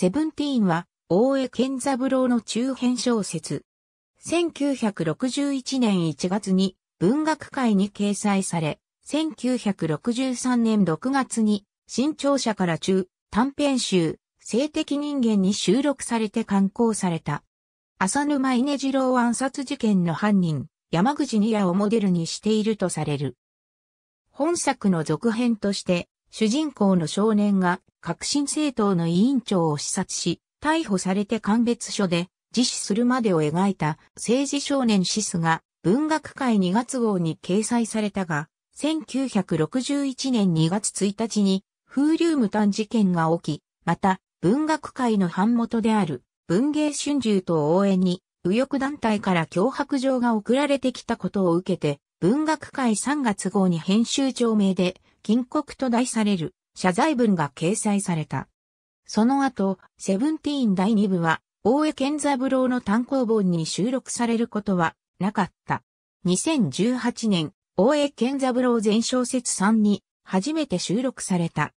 セブンティーンは、大江健三郎の中編小説。1961年1月に文学界に掲載され、1963年6月に新潮社から中短編集、性的人間に収録されて刊行された。浅沼稲次郎暗殺事件の犯人、山口二也をモデルにしているとされる。本作の続編として、主人公の少年が革新政党の委員長を視察し、逮捕されて鑑別所で自死するまでを描いた政治少年シスが文学界2月号に掲載されたが、1961年2月1日に風流無端事件が起き、また文学界の版元である文芸春秋と応援に右翼団体から脅迫状が送られてきたことを受けて、文学界3月号に編集長名で禁告と題される謝罪文が掲載された。その後、セブンティーン第2部は、大江健三郎の単行本に収録されることはなかった。2018年、大江健三郎全小説3に初めて収録された。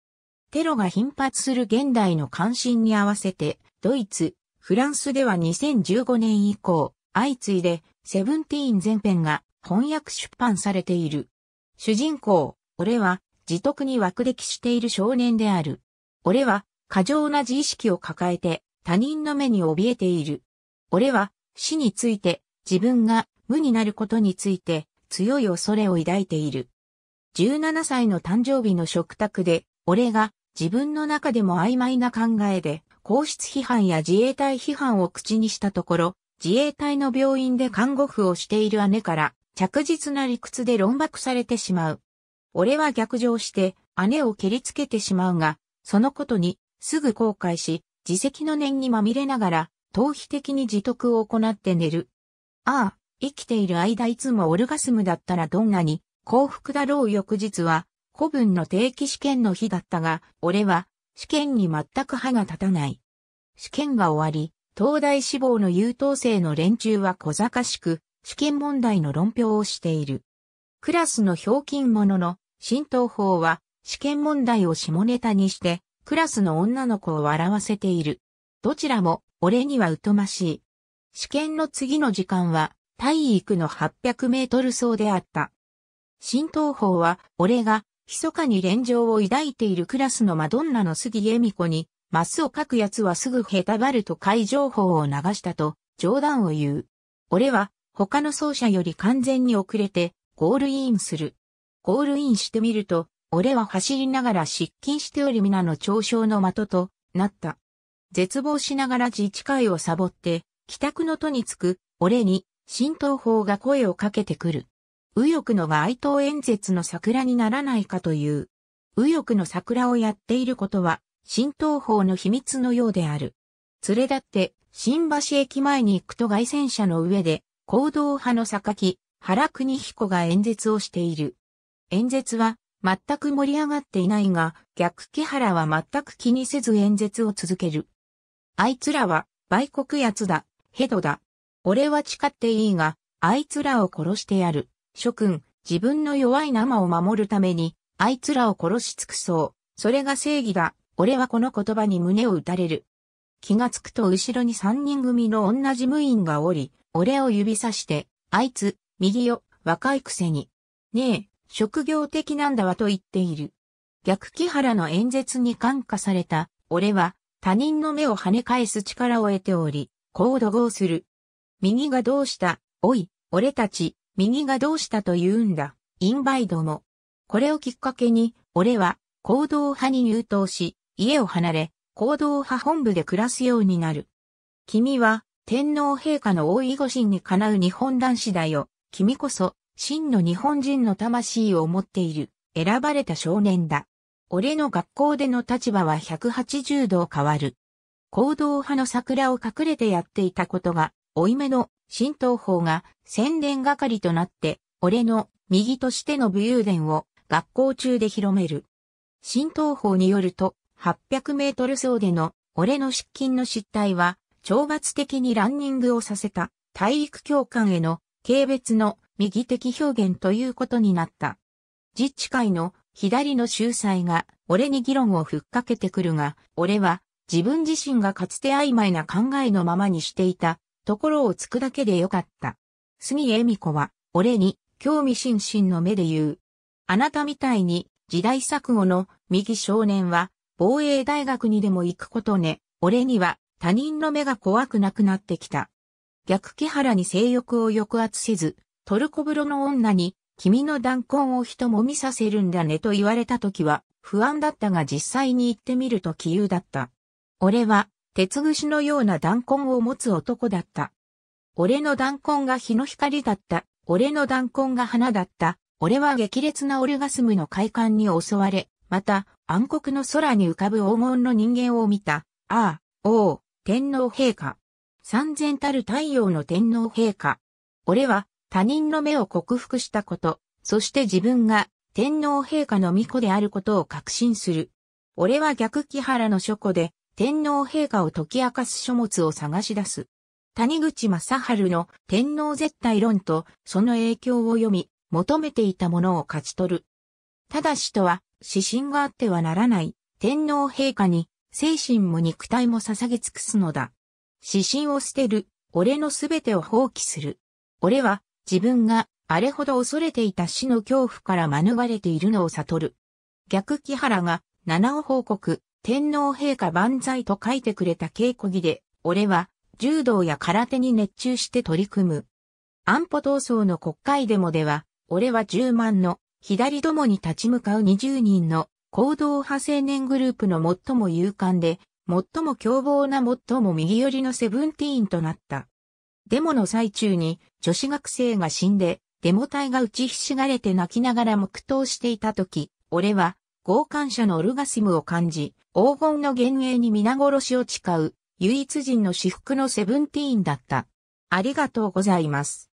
テロが頻発する現代の関心に合わせて、ドイツ、フランスでは2015年以降、相次いで、セブンティーン全編が翻訳出版されている。主人公、俺は、自得に枠歴している少年である。俺は過剰な自意識を抱えて他人の目に怯えている。俺は死について自分が無になることについて強い恐れを抱いている。17歳の誕生日の食卓で俺が自分の中でも曖昧な考えで皇室批判や自衛隊批判を口にしたところ自衛隊の病院で看護婦をしている姉から着実な理屈で論爆されてしまう。俺は逆上して姉を蹴りつけてしまうが、そのことにすぐ後悔し、自責の念にまみれながら、逃避的に自得を行って寝る。ああ、生きている間いつもオルガスムだったらどんなに幸福だろう翌日は、古文の定期試験の日だったが、俺は試験に全く歯が立たない。試験が終わり、東大志望の優等生の連中は小賢しく、試験問題の論評をしている。クラスの表金者の浸透法は試験問題を下ネタにしてクラスの女の子を笑わせている。どちらも俺には疎ましい。試験の次の時間は体育の800メートル走であった。浸透法は俺が密かに連情を抱いているクラスのマドンナの杉恵美子にマスを書く奴はすぐへたバルと会情報を流したと冗談を言う。俺は他の奏者より完全に遅れてゴールインする。ゴールインしてみると、俺は走りながら失禁しており皆の嘲笑の的となった。絶望しながら自治会をサボって、帰宅の途につく、俺に、新東方が声をかけてくる。右翼のが頭演説の桜にならないかという。右翼の桜をやっていることは、新東方の秘密のようである。連れ立って、新橋駅前に行くと外戦車の上で、行動派の榊、原邦彦が演説をしている。演説は全く盛り上がっていないが、逆木原は全く気にせず演説を続ける。あいつらは、売国奴だ、ヘドだ。俺は誓っていいが、あいつらを殺してやる。諸君、自分の弱い生を守るために、あいつらを殺し尽くそう。それが正義だ。俺はこの言葉に胸を打たれる。気がつくと後ろに三人組の女事務員がおり、俺を指さして、あいつ、右よ、若いくせに。ねえ、職業的なんだわと言っている。逆木原の演説に感化された、俺は、他人の目を跳ね返す力を得ており、こう怒号する。右がどうしたおい、俺たち、右がどうしたと言うんだ。インバイドも。これをきっかけに、俺は、行動派に入党し、家を離れ、行動派本部で暮らすようになる。君は、天皇陛下の大囲護心にかなう日本男子だよ。君こそ、真の日本人の魂を持っている、選ばれた少年だ。俺の学校での立場は180度変わる。行動派の桜を隠れてやっていたことが、追い目の新東宝が宣伝係となって、俺の右としての武勇伝を学校中で広める。新東宝によると、800メートル走での俺の失禁の失態は、懲罰的にランニングをさせた体育教官への軽蔑の右的表現ということになった。自治会の左の秀才が俺に議論をふっかけてくるが、俺は自分自身がかつて曖昧な考えのままにしていたところをつくだけでよかった。杉恵美子は俺に興味津々の目で言う。あなたみたいに時代錯誤の右少年は防衛大学にでも行くことね。俺には他人の目が怖くなくなってきた。逆木原に性欲を抑圧せず、トルコ風呂の女に、君の弾痕を人もみさせるんだねと言われた時は、不安だったが実際に行ってみると杞憂だった。俺は、鉄串のような弾痕を持つ男だった。俺の弾痕が日の光だった。俺の弾痕が花だった。俺は激烈なオルガスムの快感に襲われ、また暗黒の空に浮かぶ黄金の人間を見た。ああ、お天皇陛下。三千たる太陽の天皇陛下。俺は他人の目を克服したこと、そして自分が天皇陛下の御子であることを確信する。俺は逆木原の書庫で天皇陛下を解き明かす書物を探し出す。谷口正春の天皇絶対論とその影響を読み、求めていたものを勝ち取る。ただしとは指針があってはならない天皇陛下に精神も肉体も捧げ尽くすのだ。指針を捨てる、俺のすべてを放棄する。俺は、自分が、あれほど恐れていた死の恐怖から免れているのを悟る。逆木原が、七尾報告、天皇陛下万歳と書いてくれた稽古着で、俺は、柔道や空手に熱中して取り組む。安保闘争の国会デモでは、俺は10万の、左どもに立ち向かう20人の、行動派青年グループの最も勇敢で、最も凶暴な最も右寄りのセブンティーンとなった。デモの最中に女子学生が死んで、デモ隊が打ちひしがれて泣きながら黙祷していた時、俺は、強姦者のオルガスムを感じ、黄金の幻影に皆殺しを誓う、唯一人の至福のセブンティーンだった。ありがとうございます。